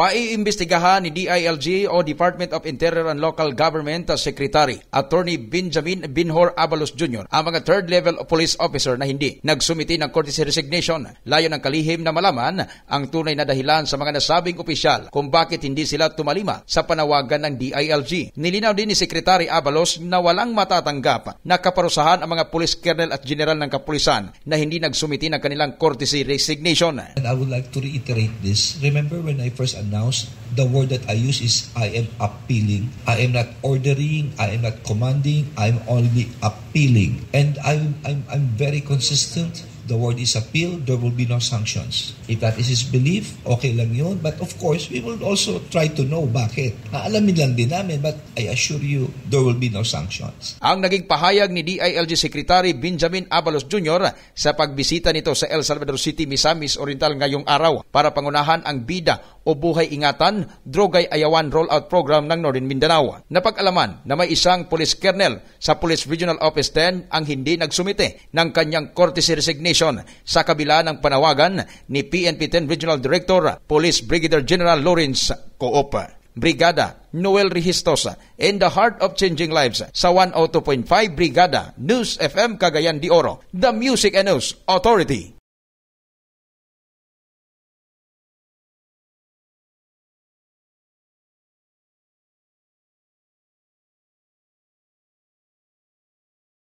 Paiimbestigahan ni DILG o Department of Interior and Local Government Secretary Attorney Benjamin Binhor Abalos Jr. ang mga third level police officer na hindi nagsumiti ng courtesy resignation. Layo ng kalihim na malaman ang tunay na dahilan sa mga nasabing opisyal kung bakit hindi sila tumalima sa panawagan ng DILG. Nilinaw din ni Secretary Abalos na walang matatanggap na kaparusahan ang mga police colonel at general ng kapulisan na hindi nagsumiti ng kanilang courtesy resignation. And I would like to reiterate this. Remember when I first announced announced, the word that I use is I am appealing. I am not ordering. I am not commanding. I am only appealing. And I'm, I'm, I'm very consistent. The word is appeal. There will be no sanctions. If that is his belief, okay lang yun. But of course, we will also try to know bakit. Naalamin lang din namin, but I assure you, there will be no sanctions. Ang naging pahayag ni DILG Secretary Benjamin Abalos Jr. sa pagbisita nito sa El Salvador City, Misamis Oriental ngayong araw para pangunahan ang bida o Buhay Ingatan, Drogay Ayawan Rollout Program ng Northern Mindanao. Napag-alaman na may isang police kernel sa Police Regional Office 10 ang hindi nagsumite ng kanyang courtesy resignation sa kabila ng panawagan ni PNP 10 Regional Director Police Brigadier General Lawrence Coopa. Brigada Noel Rehistos in the heart of changing lives sa 102.5 Brigada News FM Cagayan de Oro, the Music and News Authority.